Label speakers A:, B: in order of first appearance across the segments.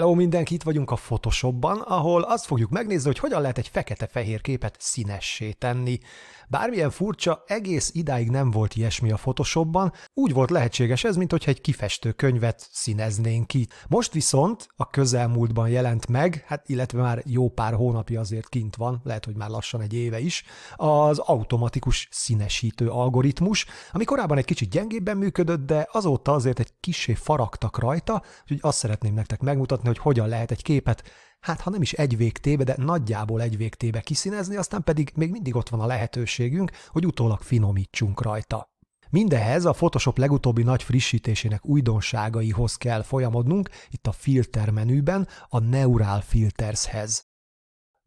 A: Hello mindenki, itt vagyunk a Photoshopban, ahol azt fogjuk megnézni, hogy hogyan lehet egy fekete-fehér képet színessé tenni. Bármilyen furcsa, egész idáig nem volt ilyesmi a Photoshopban, úgy volt lehetséges ez, mint hogyha egy kifestő könyvet színeznénk ki. Most viszont a közelmúltban jelent meg, hát illetve már jó pár hónapja azért kint van, lehet, hogy már lassan egy éve is, az automatikus színesítő algoritmus, ami korábban egy kicsit gyengébben működött, de azóta azért egy kisé faragtak rajta, úgyhogy azt szeretném nektek megmutatni, hogy hogyan lehet egy képet hát ha nem is egy végtébe, de nagyjából egy végtébe kiszínezni, aztán pedig még mindig ott van a lehetőségünk, hogy utólag finomítsunk rajta. Mindehez a Photoshop legutóbbi nagy frissítésének újdonságaihoz kell folyamodnunk, itt a filter menüben, a Neural Filtershez.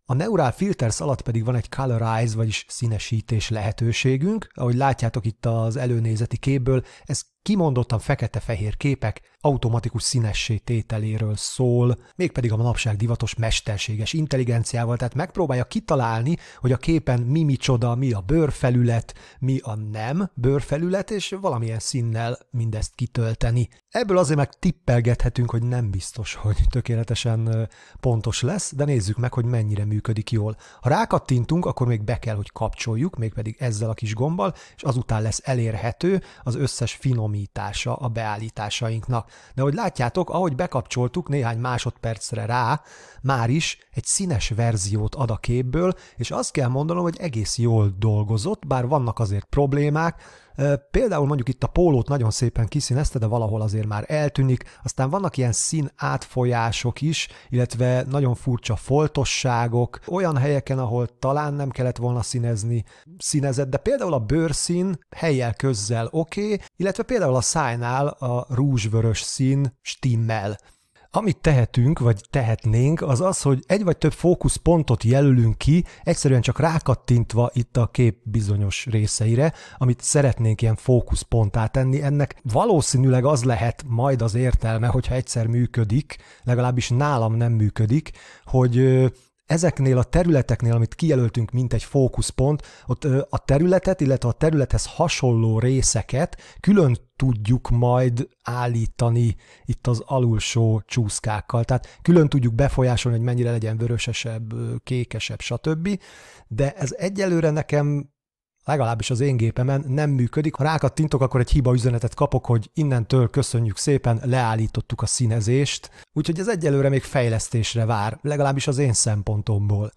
A: A Neural Filters alatt pedig van egy Colorize, vagyis színesítés lehetőségünk. Ahogy látjátok itt az előnézeti képből, ez kimondottan fekete-fehér képek automatikus színessé tételéről szól, mégpedig a manapság divatos mesterséges intelligenciával, tehát megpróbálja kitalálni, hogy a képen mi micsoda, mi a bőrfelület, mi a nem bőrfelület, és valamilyen színnel mindezt kitölteni. Ebből azért meg tippelgethetünk, hogy nem biztos, hogy tökéletesen pontos lesz, de nézzük meg, hogy mennyire működik jól. Ha rákattintunk, akkor még be kell, hogy kapcsoljuk, mégpedig ezzel a kis gombbal, és azután lesz elérhető az összes finom finomítása a beállításainknak, de hogy látjátok, ahogy bekapcsoltuk néhány másodpercre rá, már is egy színes verziót ad a képből, és azt kell mondanom, hogy egész jól dolgozott, bár vannak azért problémák, Például mondjuk itt a pólót nagyon szépen kiszínezte, de valahol azért már eltűnik, aztán vannak ilyen szín átfolyások is, illetve nagyon furcsa foltosságok, olyan helyeken, ahol talán nem kellett volna színezni, színezett, de például a bőrszín helyel közzel oké, okay, illetve például a szájnál a rúzsvörös szín stimmel. Amit tehetünk, vagy tehetnénk, az az, hogy egy vagy több fókuszpontot jelölünk ki, egyszerűen csak rákattintva itt a kép bizonyos részeire, amit szeretnénk ilyen fókuszponttá tenni. Ennek valószínűleg az lehet majd az értelme, hogyha egyszer működik, legalábbis nálam nem működik, hogy ezeknél a területeknél, amit kijelöltünk, mint egy fókuszpont, ott a területet, illetve a területhez hasonló részeket külön tudjuk majd állítani itt az alulsó csúszkákkal. Tehát külön tudjuk befolyásolni, hogy mennyire legyen vörösesebb, kékesebb, stb. De ez egyelőre nekem legalábbis az én gépemen nem működik. Ha rákattintok, akkor egy hiba üzenetet kapok, hogy innentől köszönjük szépen, leállítottuk a színezést. Úgyhogy ez egyelőre még fejlesztésre vár, legalábbis az én szempontomból.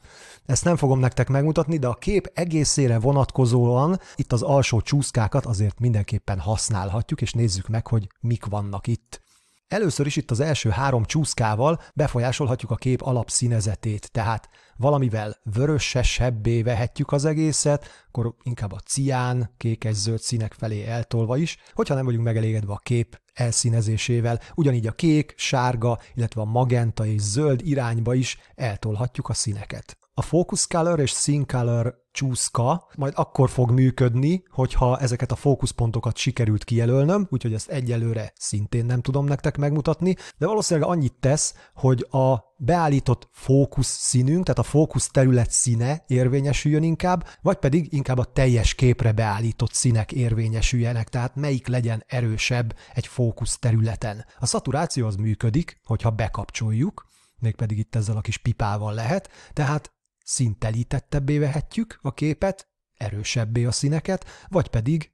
A: Ezt nem fogom nektek megmutatni, de a kép egészére vonatkozóan itt az alsó csúszkákat azért mindenképpen használhatjuk, és nézzük meg, hogy mik vannak itt. Először is itt az első három csúszkával befolyásolhatjuk a kép alapszínezetét, tehát valamivel vörösesebbé vehetjük az egészet, akkor inkább a cián, kékes-zöld színek felé eltolva is, hogyha nem vagyunk megelégedve a kép elszínezésével, ugyanígy a kék, sárga, illetve a magenta és zöld irányba is eltolhatjuk a színeket a focus color és scene color csúszka majd akkor fog működni, hogyha ezeket a fókuszpontokat sikerült kijelölnöm, úgyhogy ezt egyelőre szintén nem tudom nektek megmutatni, de valószínűleg annyit tesz, hogy a beállított fókusz színünk, tehát a fókusz terület színe érvényesüljön inkább, vagy pedig inkább a teljes képre beállított színek érvényesüljenek, tehát melyik legyen erősebb egy fókusz területen. A szaturáció az működik, hogyha bekapcsoljuk, mégpedig itt ezzel a kis pipával lehet, tehát szintelítettebbé vehetjük a képet, erősebbé a színeket, vagy pedig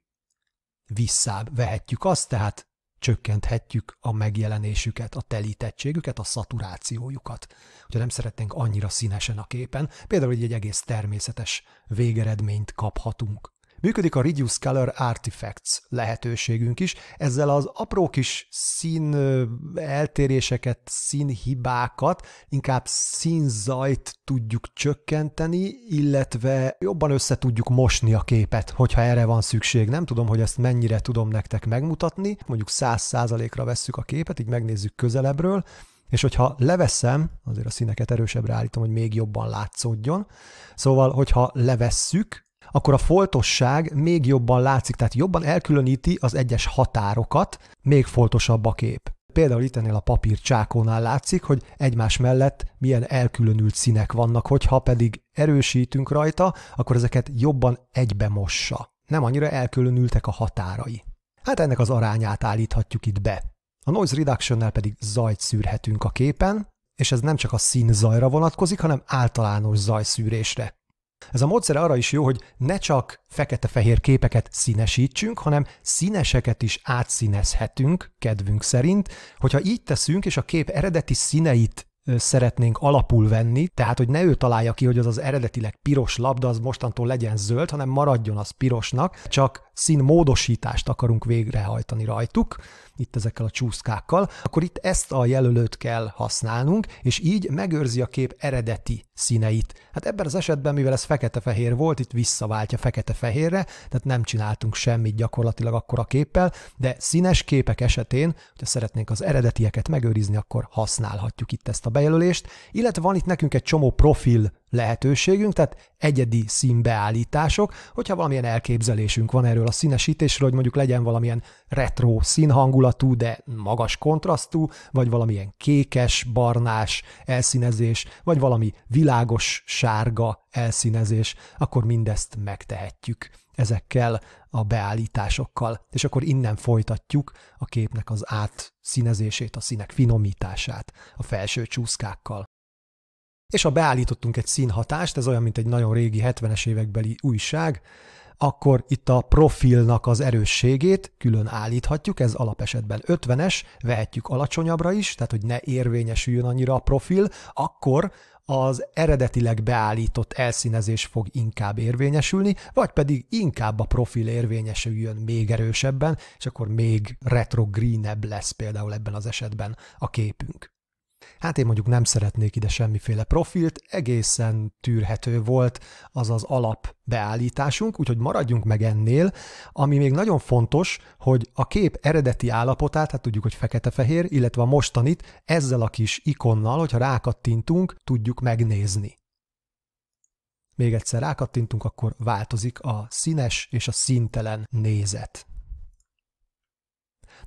A: visszább vehetjük azt, tehát csökkenthetjük a megjelenésüket, a telítettségüket, a szaturációjukat. Hogyha nem szeretnénk annyira színesen a képen, például hogy egy egész természetes végeredményt kaphatunk. Működik a Reduce Color Artifacts lehetőségünk is, ezzel az apró kis szín eltéréseket, színhibákat, inkább színzajt tudjuk csökkenteni, illetve jobban össze tudjuk mosni a képet, hogyha erre van szükség. Nem tudom, hogy ezt mennyire tudom nektek megmutatni, mondjuk 100%-ra vesszük a képet, így megnézzük közelebbről, és hogyha leveszem, azért a színeket erősebbre állítom, hogy még jobban látszódjon, szóval, hogyha levesszük, akkor a foltosság még jobban látszik, tehát jobban elkülöníti az egyes határokat, még foltosabb a kép. Például itt ennél a papír csákónál látszik, hogy egymás mellett milyen elkülönült színek vannak, hogyha pedig erősítünk rajta, akkor ezeket jobban egybe mossa. Nem annyira elkülönültek a határai. Hát ennek az arányát állíthatjuk itt be. A noise reduction pedig zajt szűrhetünk a képen, és ez nem csak a szín zajra vonatkozik, hanem általános zajszűrésre. Ez a módszer arra is jó, hogy ne csak fekete-fehér képeket színesítsünk, hanem színeseket is átszínezhetünk kedvünk szerint. Hogyha így teszünk, és a kép eredeti színeit szeretnénk alapul venni, tehát hogy ne ő találja ki, hogy az az eredetileg piros labda az mostantól legyen zöld, hanem maradjon az pirosnak, csak színmódosítást akarunk végrehajtani rajtuk, itt ezekkel a csúszkákkal, akkor itt ezt a jelölőt kell használnunk, és így megőrzi a kép eredeti színeit. Hát ebben az esetben, mivel ez fekete-fehér volt, itt visszaváltja fekete-fehérre, tehát nem csináltunk semmit gyakorlatilag akkor a képpel, de színes képek esetén, hogyha szeretnénk az eredetieket megőrizni, akkor használhatjuk itt ezt a bejelölést, illetve van itt nekünk egy csomó profil lehetőségünk, tehát egyedi színbeállítások, hogyha valamilyen elképzelésünk van erről a színesítésről, hogy mondjuk legyen valamilyen retro színhangulatú, de magas kontrasztú, vagy valamilyen kékes, barnás elszínezés, vagy valami világos sárga elszínezés, akkor mindezt megtehetjük ezekkel a beállításokkal, és akkor innen folytatjuk a képnek az átszínezését, a színek finomítását a felső csúszkákkal és ha beállítottunk egy színhatást, ez olyan, mint egy nagyon régi 70-es évekbeli újság, akkor itt a profilnak az erősségét külön állíthatjuk, ez alapesetben 50-es, vehetjük alacsonyabbra is, tehát hogy ne érvényesüljön annyira a profil, akkor az eredetileg beállított elszínezés fog inkább érvényesülni, vagy pedig inkább a profil érvényesüljön még erősebben, és akkor még retro greenebb lesz például ebben az esetben a képünk. Hát én mondjuk nem szeretnék ide semmiféle profilt, egészen tűrhető volt az az alap beállításunk, úgyhogy maradjunk meg ennél. Ami még nagyon fontos, hogy a kép eredeti állapotát, hát tudjuk, hogy fekete-fehér, illetve a mostanit ezzel a kis ikonnal, hogyha rákattintunk, tudjuk megnézni. Még egyszer rákattintunk, akkor változik a színes és a színtelen nézet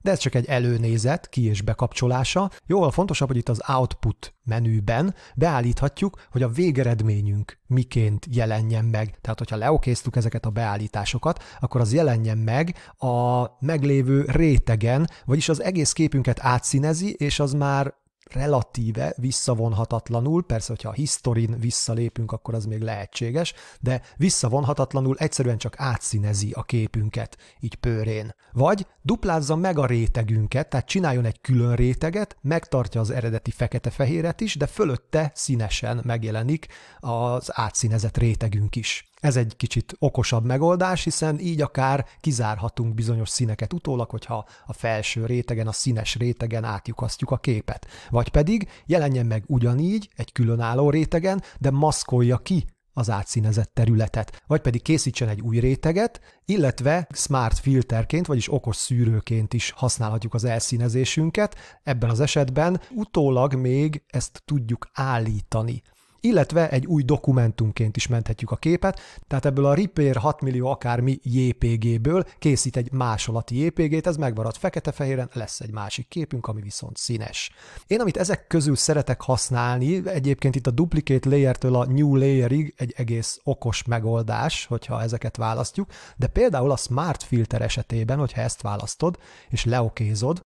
A: de ez csak egy előnézet, ki és bekapcsolása. Jóval fontosabb, hogy itt az output menüben beállíthatjuk, hogy a végeredményünk miként jelenjen meg. Tehát, hogyha leokéztük ezeket a beállításokat, akkor az jelenjen meg a meglévő rétegen, vagyis az egész képünket átszínezi, és az már relatíve visszavonhatatlanul, persze, hogyha a historin visszalépünk, akkor az még lehetséges, de visszavonhatatlanul egyszerűen csak átszínezi a képünket, így pőrén. Vagy duplázza meg a rétegünket, tehát csináljon egy külön réteget, megtartja az eredeti fekete-fehéret is, de fölötte színesen megjelenik az átszínezett rétegünk is. Ez egy kicsit okosabb megoldás, hiszen így akár kizárhatunk bizonyos színeket utólag, hogyha a felső rétegen, a színes rétegen átjukasztjuk a képet. Vagy pedig jelenjen meg ugyanígy egy különálló rétegen, de maszkolja ki az átszínezett területet, vagy pedig készítsen egy új réteget, illetve smart filterként, vagyis okos szűrőként is használhatjuk az elszínezésünket. Ebben az esetben utólag még ezt tudjuk állítani illetve egy új dokumentumként is menthetjük a képet, tehát ebből a Repair 6 millió akármi JPG-ből készít egy másolati JPG-t, ez megmarad fekete-fehéren, lesz egy másik képünk, ami viszont színes. Én amit ezek közül szeretek használni, egyébként itt a duplicate Layer-től a new layerig egy egész okos megoldás, hogyha ezeket választjuk, de például a smart filter esetében, hogyha ezt választod és leokézod,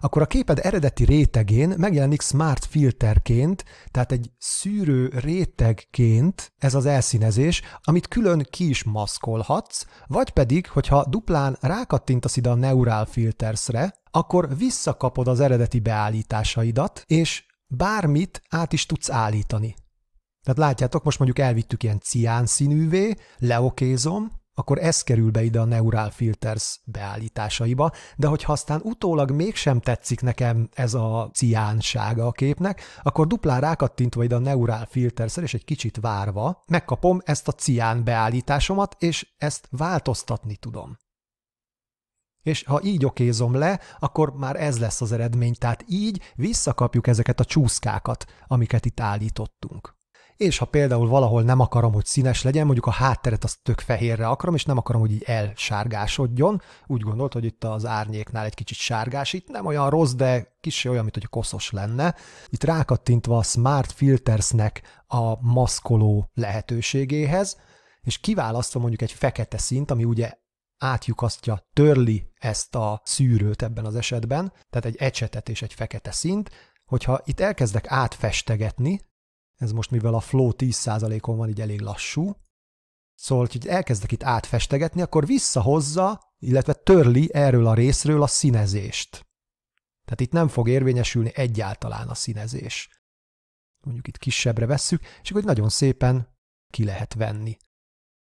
A: akkor a képed eredeti rétegén megjelenik smart filterként, tehát egy szűrő rétegként ez az elszínezés, amit külön ki is maszkolhatsz, vagy pedig, hogyha duplán rákattintasz ide a Neural Filtersre, akkor visszakapod az eredeti beállításaidat, és bármit át is tudsz állítani. Tehát látjátok, most mondjuk elvittük ilyen cián színűvé, leokézom, akkor ez kerül be ide a Neural Filters beállításaiba, de hogyha aztán utólag mégsem tetszik nekem ez a ciánsága a képnek, akkor duplán rákattintva ide a Neural filters és egy kicsit várva, megkapom ezt a cián beállításomat, és ezt változtatni tudom. És ha így okézom le, akkor már ez lesz az eredmény, tehát így visszakapjuk ezeket a csúszkákat, amiket itt állítottunk és ha például valahol nem akarom, hogy színes legyen, mondjuk a hátteret azt tök fehérre akarom, és nem akarom, hogy így elsárgásodjon, úgy gondolt, hogy itt az árnyéknál egy kicsit sárgásít, nem olyan rossz, de kicsi olyan, mint hogy koszos lenne. Itt rákattintva a Smart Filtersnek a maszkoló lehetőségéhez, és kiválasztom mondjuk egy fekete szint, ami ugye átjukasztja, törli ezt a szűrőt ebben az esetben, tehát egy ecsetet és egy fekete szint, hogyha itt elkezdek átfestegetni, ez most mivel a flow 10%-on van, így elég lassú, szóval, hogy elkezdek itt átfestegetni, akkor visszahozza, illetve törli erről a részről a színezést. Tehát itt nem fog érvényesülni egyáltalán a színezés. Mondjuk itt kisebbre vesszük, és akkor nagyon szépen ki lehet venni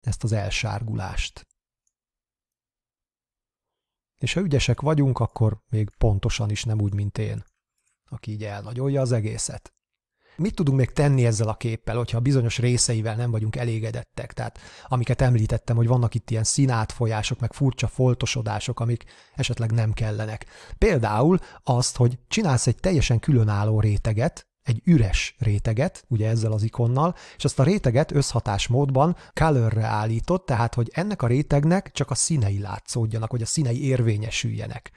A: ezt az elsárgulást. És ha ügyesek vagyunk, akkor még pontosan is nem úgy, mint én, aki így elnagyolja az egészet. Mit tudunk még tenni ezzel a képpel, hogyha bizonyos részeivel nem vagyunk elégedettek? Tehát amiket említettem, hogy vannak itt ilyen színátfolyások, meg furcsa foltosodások, amik esetleg nem kellenek. Például azt, hogy csinálsz egy teljesen különálló réteget, egy üres réteget, ugye ezzel az ikonnal, és azt a réteget módban colorre állított, tehát hogy ennek a rétegnek csak a színei látszódjanak, vagy a színei érvényesüljenek.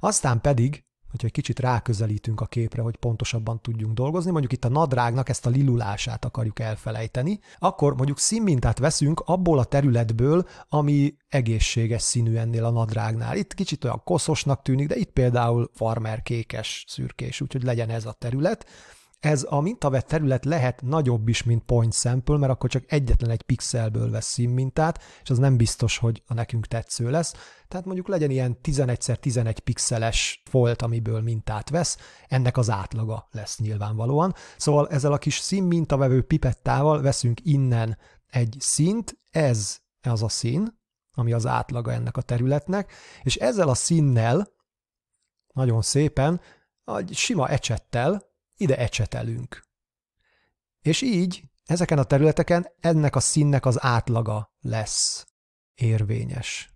A: Aztán pedig hogyha egy kicsit ráközelítünk a képre, hogy pontosabban tudjunk dolgozni, mondjuk itt a nadrágnak ezt a lilulását akarjuk elfelejteni, akkor mondjuk színmintát veszünk abból a területből, ami egészséges színű ennél a nadrágnál. Itt kicsit olyan koszosnak tűnik, de itt például farmer kékes, szürkés, úgyhogy legyen ez a terület ez a mintavett terület lehet nagyobb is, mint point sample, mert akkor csak egyetlen egy pixelből vesz színmintát, és az nem biztos, hogy a nekünk tetsző lesz. Tehát mondjuk legyen ilyen 11x11 pixeles folt, amiből mintát vesz, ennek az átlaga lesz nyilvánvalóan. Szóval ezzel a kis színmintavevő pipettával veszünk innen egy szint, ez az a szín, ami az átlaga ennek a területnek, és ezzel a színnel nagyon szépen, egy sima ecsettel ide ecsetelünk. És így ezeken a területeken ennek a színnek az átlaga lesz érvényes.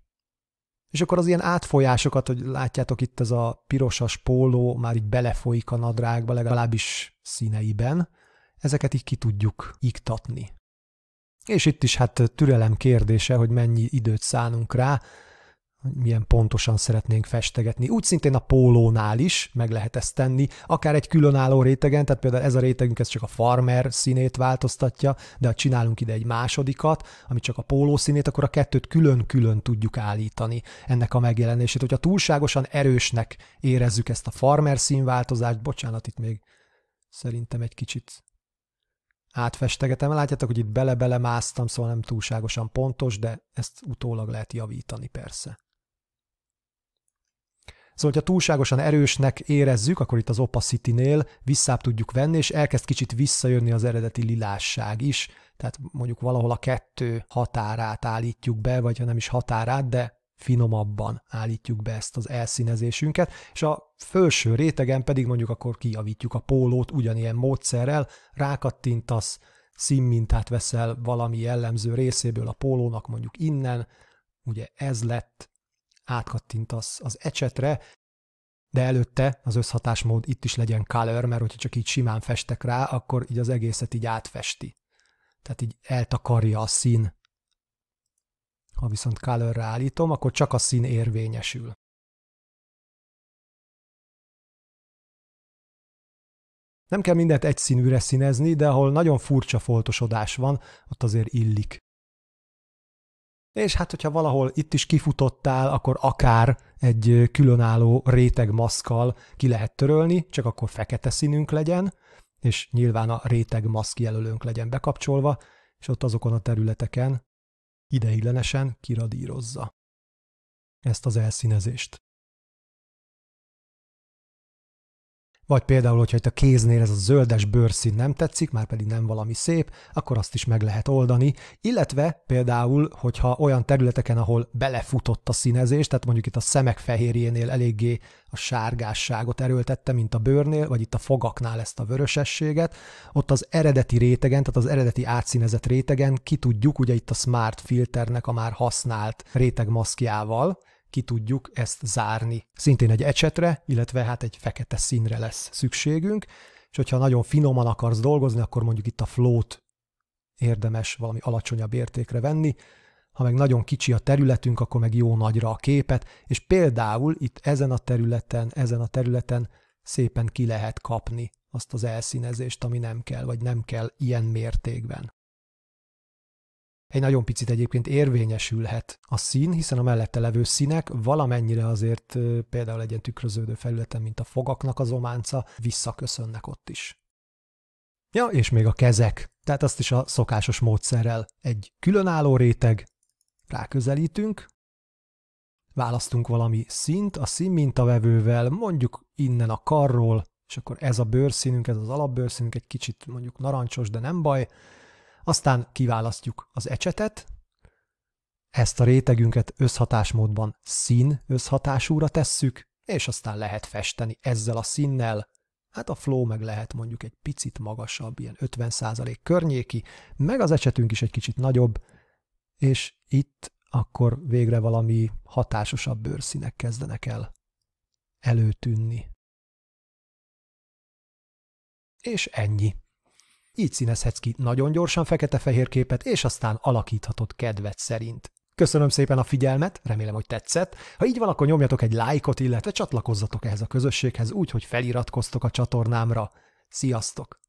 A: És akkor az ilyen átfolyásokat, hogy látjátok itt ez a pirosas póló már így belefolyik a nadrágba, legalábbis színeiben, ezeket így ki tudjuk iktatni. És itt is hát türelem kérdése, hogy mennyi időt szánunk rá, milyen pontosan szeretnénk festegetni. Úgy szintén a pólónál is meg lehet ezt tenni, akár egy különálló rétegen, tehát például ez a rétegünk ez csak a farmer színét változtatja, de ha csinálunk ide egy másodikat, ami csak a póló színét, akkor a kettőt külön-külön tudjuk állítani ennek a megjelenését. Hogyha túlságosan erősnek érezzük ezt a farmer színváltozást, bocsánat, itt még szerintem egy kicsit átfestegetem. Látjátok, hogy itt bele-bele másztam, szóval nem túlságosan pontos, de ezt utólag lehet javítani persze. Szóval, ha túlságosan erősnek érezzük, akkor itt az opacity-nél visszább tudjuk venni, és elkezd kicsit visszajönni az eredeti lilásság is, tehát mondjuk valahol a kettő határát állítjuk be, vagy ha nem is határát, de finomabban állítjuk be ezt az elszínezésünket, és a felső rétegen pedig mondjuk akkor kijavítjuk a pólót ugyanilyen módszerrel, rákattintasz, színmintát veszel valami jellemző részéből a pólónak, mondjuk innen, ugye ez lett, átkattintasz az ecsetre, de előtte az összhatásmód itt is legyen color, mert hogyha csak így simán festek rá, akkor így az egészet így átfesti. Tehát így eltakarja a szín. Ha viszont colorra állítom, akkor csak a szín érvényesül. Nem kell mindent egyszínűre színezni, de ahol nagyon furcsa foltosodás van, ott azért illik és hát, hogyha valahol itt is kifutottál, akkor akár egy különálló réteg maszkal ki lehet törölni, csak akkor fekete színünk legyen, és nyilván a réteg maszk jelölőnk legyen bekapcsolva, és ott azokon a területeken ideiglenesen kiradírozza ezt az elszínezést. Vagy például, hogyha itt a kéznél ez a zöldes bőrszín nem tetszik, már pedig nem valami szép, akkor azt is meg lehet oldani. Illetve például, hogyha olyan területeken, ahol belefutott a színezés, tehát mondjuk itt a szemek fehérjénél eléggé a sárgásságot erőltette, mint a bőrnél, vagy itt a fogaknál ezt a vörösességet, ott az eredeti rétegen, tehát az eredeti átszínezett rétegen ki tudjuk, ugye itt a Smart Filternek a már használt rétegmaszkjával, ki tudjuk ezt zárni. Szintén egy ecsetre, illetve hát egy fekete színre lesz szükségünk, és hogyha nagyon finoman akarsz dolgozni, akkor mondjuk itt a flót érdemes valami alacsonyabb értékre venni, ha meg nagyon kicsi a területünk, akkor meg jó nagyra a képet, és például itt ezen a területen, ezen a területen szépen ki lehet kapni azt az elszínezést, ami nem kell, vagy nem kell ilyen mértékben egy nagyon picit egyébként érvényesülhet a szín, hiszen a mellette levő színek valamennyire azért például egy ilyen tükröződő felületen, mint a fogaknak az ománca, visszaköszönnek ott is. Ja, és még a kezek. Tehát azt is a szokásos módszerrel. Egy különálló réteg, ráközelítünk, választunk valami szint a színmintavevővel, mondjuk innen a karról, és akkor ez a bőrszínünk, ez az alapbőrszínünk egy kicsit mondjuk narancsos, de nem baj, aztán kiválasztjuk az ecsetet, ezt a rétegünket összhatásmódban szín összhatásúra tesszük, és aztán lehet festeni ezzel a színnel. Hát a flow meg lehet mondjuk egy picit magasabb, ilyen 50% környéki, meg az ecsetünk is egy kicsit nagyobb, és itt akkor végre valami hatásosabb bőrszínek kezdenek el előtűnni. És ennyi. Így színezhetsz ki nagyon gyorsan fekete-fehér képet, és aztán alakíthatod kedved szerint. Köszönöm szépen a figyelmet, remélem, hogy tetszett. Ha így van, akkor nyomjatok egy lájkot, illetve csatlakozzatok ehhez a közösséghez úgy, hogy feliratkoztok a csatornámra. Sziasztok!